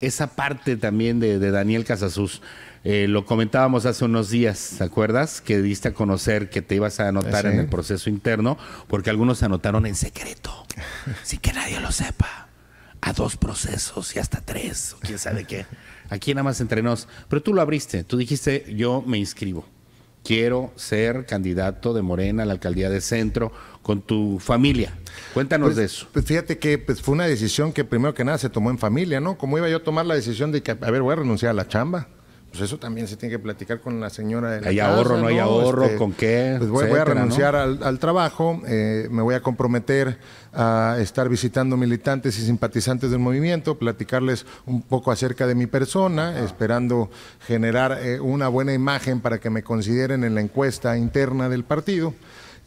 esa parte también de, Daniel Casasus. Eh, lo comentábamos hace unos días, ¿te acuerdas? Que diste a conocer que te ibas a anotar en el proceso interno, porque algunos se anotaron en secreto, sin que nadie lo sepa, a dos procesos y hasta tres, quién sabe qué. Aquí nada más entre Pero tú lo abriste, tú dijiste, yo me inscribo quiero ser candidato de Morena a la alcaldía de Centro con tu familia. Cuéntanos pues, de eso. Pues fíjate que pues, fue una decisión que primero que nada se tomó en familia, ¿no? ¿Cómo iba yo a tomar la decisión de que, a ver, voy a renunciar a la chamba. Pues eso también se tiene que platicar con la señora. del hay ahorro, no, hay ahorro, este, con qué. Pues voy, a renunciar al, trabajo, eh, me voy a comprometer a estar visitando militantes y simpatizantes del movimiento, platicarles un poco acerca de mi persona, esperando generar eh, una buena imagen para que me consideren en la encuesta interna del partido.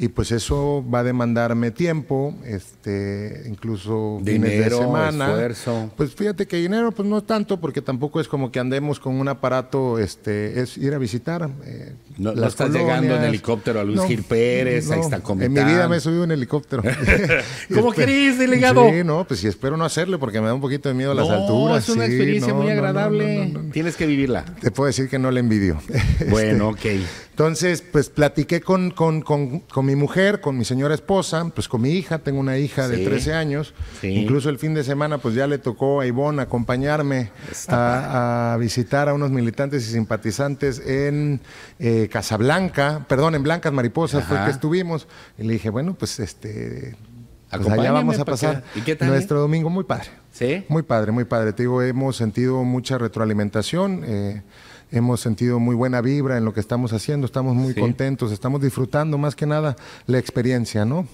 Y pues eso va a demandarme tiempo, este, incluso dinero, de semana. Esfuerzo. Pues fíjate que dinero, pues no tanto, porque tampoco es como que andemos con un aparato, este, es ir a visitar. Eh, no, estás llegando en helicóptero a Luis Gil Pérez, ahí está En mi vida me he subido en helicóptero. ¿Cómo querés, este, delegado? Sí, no, pues si espero no hacerle porque me da un poquito de miedo las alturas. Es una experiencia muy agradable. Tienes que vivirla. Te puedo decir que no le envidio. Bueno, este, ok. Entonces, pues platiqué con, con, con mi mujer, con mi señora esposa, pues con mi hija, tengo una hija de 13 años. Incluso el fin de semana pues ya le tocó a Ivonne acompañarme a, visitar a unos militantes y simpatizantes en eh, Casablanca, perdón, en Blancas Mariposas porque fue que estuvimos. Y le dije, bueno, pues este... Pues allá vamos a pasar eh? nuestro domingo muy padre. ¿Sí? Muy padre, muy padre. Te digo, hemos sentido mucha retroalimentación. Eh, hemos sentido muy buena vibra en lo que estamos haciendo, estamos muy contentos, estamos disfrutando más que nada la experiencia, ¿no?